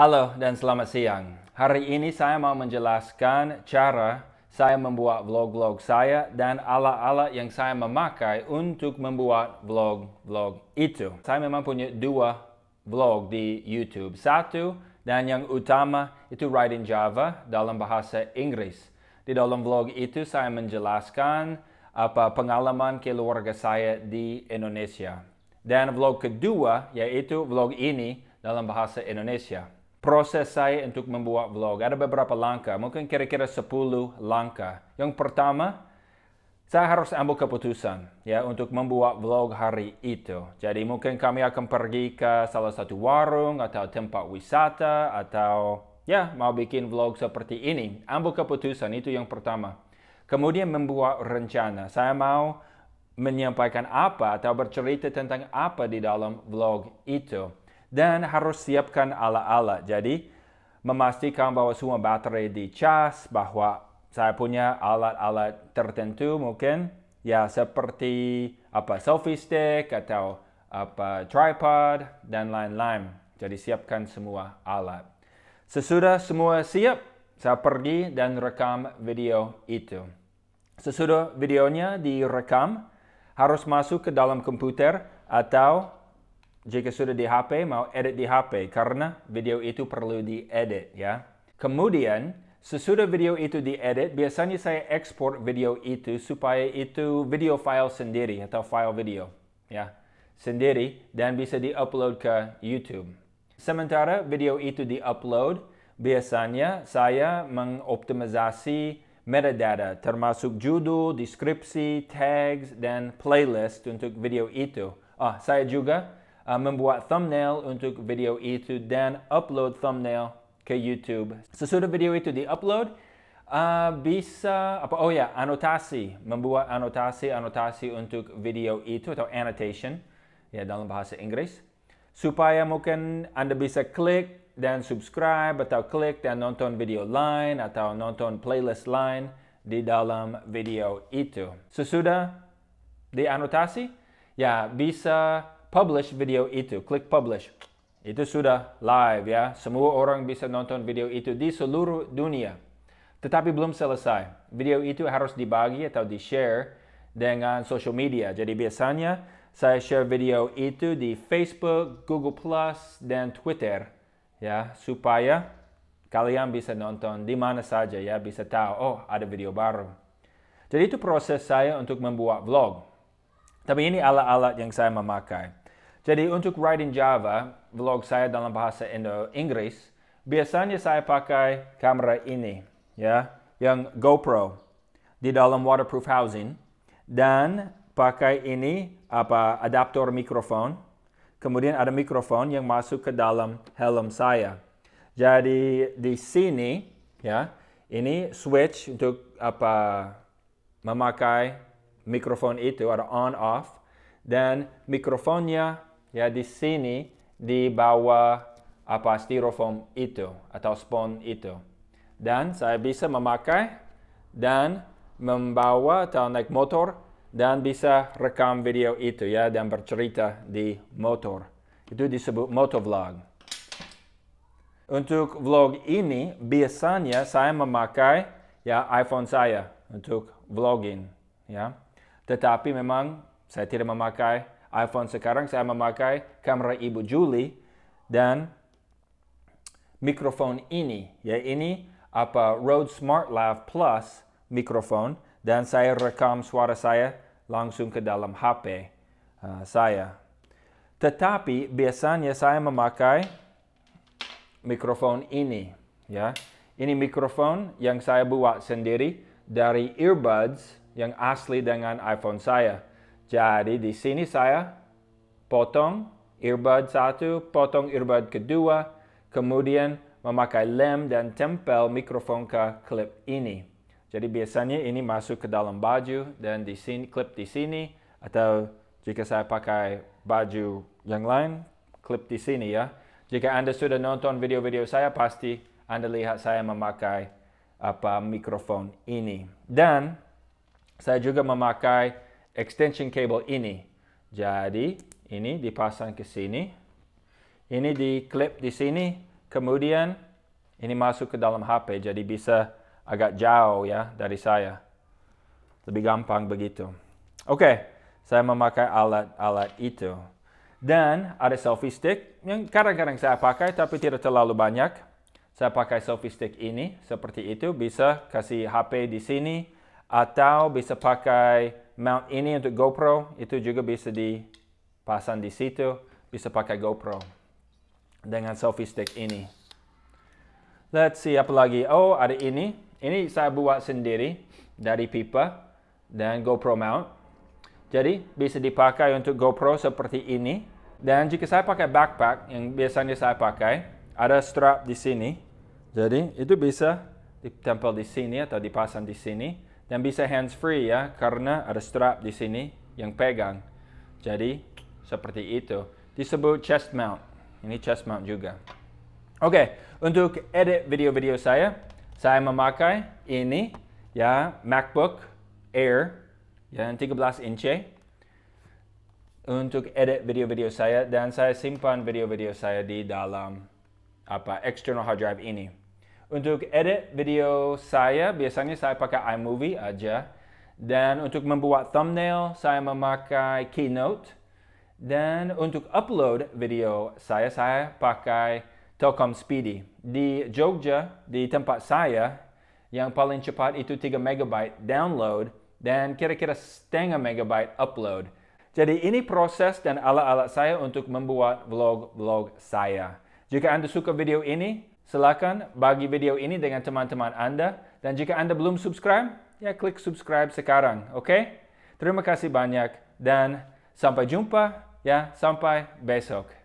Halo dan selamat siang. Hari ini saya mau menjelaskan cara saya membuat vlog-vlog saya dan alat-alat yang saya memakai untuk membuat vlog-vlog itu. Saya memang punya dua vlog di YouTube. Satu dan yang utama itu Writing Java dalam bahasa Inggris. Di dalam vlog itu saya menjelaskan apa pengalaman keluarga saya di Indonesia. Dan vlog kedua yaitu vlog ini dalam bahasa Indonesia proses saya untuk membuat vlog. Ada beberapa langkah, mungkin kira-kira 10 langkah. Yang pertama, saya harus ambil keputusan ya untuk membuat vlog hari itu. Jadi mungkin kami akan pergi ke salah satu warung atau tempat wisata atau ya mau bikin vlog seperti ini. Ambil keputusan itu yang pertama. Kemudian membuat rencana. Saya mau menyampaikan apa atau bercerita tentang apa di dalam vlog itu dan harus siapkan ala-ala. Jadi, memastikan bahwa semua baterai dicas, bahwa saya punya alat-alat tertentu mungkin ya seperti apa selfie stick atau apa tripod dan lain-lain. Jadi siapkan semua alat. Sesudah semua siap, saya pergi dan rekam video itu. Sesudah videonya direkam, harus masuk ke dalam komputer atau jika sudah di HP, mau edit di HP karena video itu perlu diedit ya. Kemudian, sesudah video itu diedit, biasanya saya ekspor video itu supaya itu video file sendiri atau file video ya, sendiri dan bisa diupload ke YouTube. Sementara video itu diupload, biasanya saya mengoptimisasi metadata termasuk judul, deskripsi, tags, dan playlist untuk video itu. Ah, saya juga Uh, membuat thumbnail untuk video itu dan upload thumbnail ke YouTube. Sesudah video itu di-upload, uh, bisa apa oh ya, anotasi, membuat anotasi-anotasi untuk video itu atau annotation ya dalam bahasa Inggris supaya mungkin Anda bisa klik dan subscribe atau klik dan nonton video lain atau nonton playlist lain di dalam video itu. Sesudah di anotasi, ya bisa publish video itu, klik publish. Itu sudah live ya, semua orang bisa nonton video itu di seluruh dunia. Tetapi belum selesai, video itu harus dibagi atau di-share dengan social media. Jadi biasanya saya share video itu di Facebook, Google Plus, dan Twitter ya, supaya kalian bisa nonton di mana saja ya, bisa tahu oh ada video baru. Jadi itu proses saya untuk membuat vlog. Tapi ini alat-alat yang saya memakai. Jadi untuk writing Java, vlog saya dalam bahasa Indo Inggris, biasanya saya pakai kamera ini, ya, yang GoPro di dalam waterproof housing dan pakai ini apa adaptor mikrofon. Kemudian ada mikrofon yang masuk ke dalam helm saya. Jadi di sini ya, ini switch untuk apa memakai mikrofon itu ada on off dan mikrofonnya Ya, di sini di bawah apa styrofoam itu atau spon itu. Dan saya bisa memakai dan membawa atau naik motor dan bisa rekam video itu ya dan bercerita di motor. Itu disebut motovlog. Untuk vlog ini biasanya saya memakai ya iPhone saya untuk vlogging ya. Tetapi memang saya tidak memakai iPhone sekarang saya memakai kamera Ibu Julie dan mikrofon ini, ya ini apa Rode SmartLav Plus mikrofon dan saya rekam suara saya langsung ke dalam HP uh, saya. Tetapi biasanya saya memakai mikrofon ini, ya. Ini mikrofon yang saya buat sendiri dari earbuds yang asli dengan iPhone saya. Jadi di sini saya potong earbud satu, potong earbud kedua, kemudian memakai lem dan tempel mikrofon ke klip ini. Jadi biasanya ini masuk ke dalam baju dan di sini klip di sini atau jika saya pakai baju yang lain, klip di sini ya. Jika Anda sudah nonton video-video saya pasti Anda lihat saya memakai apa mikrofon ini. Dan saya juga memakai extension cable ini. Jadi ini dipasang ke sini. Ini di clip di sini. Kemudian ini masuk ke dalam HP jadi bisa agak jauh ya dari saya. Lebih gampang begitu. Oke, okay, saya memakai alat-alat itu. Dan ada selfie stick yang kadang-kadang saya pakai tapi tidak terlalu banyak. Saya pakai selfie stick ini seperti itu bisa kasih HP di sini atau bisa pakai mount ini untuk GoPro itu juga bisa dipasang di situ bisa pakai GoPro dengan selfie stick ini let's see apa lagi oh ada ini ini saya buat sendiri dari pipa dan GoPro mount jadi bisa dipakai untuk GoPro seperti ini dan jika saya pakai backpack yang biasanya saya pakai ada strap di sini jadi itu bisa ditempel di sini atau dipasang di sini dan bisa hands free ya karena ada strap di sini yang pegang. Jadi seperti itu. Disebut chest mount. Ini chest mount juga. Oke, okay, untuk edit video-video saya, saya memakai ini ya MacBook Air ya, yang 13 inci untuk edit video-video saya dan saya simpan video-video saya di dalam apa external hard drive ini. Untuk edit video saya, biasanya saya pakai iMovie aja. Dan untuk membuat thumbnail, saya memakai Keynote. Dan untuk upload video saya, saya pakai Telkom Speedy. Di Jogja, di tempat saya, yang paling cepat itu 3 MB download dan kira-kira setengah megabyte upload. Jadi ini proses dan alat-alat saya untuk membuat vlog-vlog saya. Jika Anda suka video ini, Silakan bagi video ini dengan teman-teman Anda. Dan jika Anda belum subscribe, ya klik subscribe sekarang, oke? Okay? Terima kasih banyak dan sampai jumpa ya, sampai besok.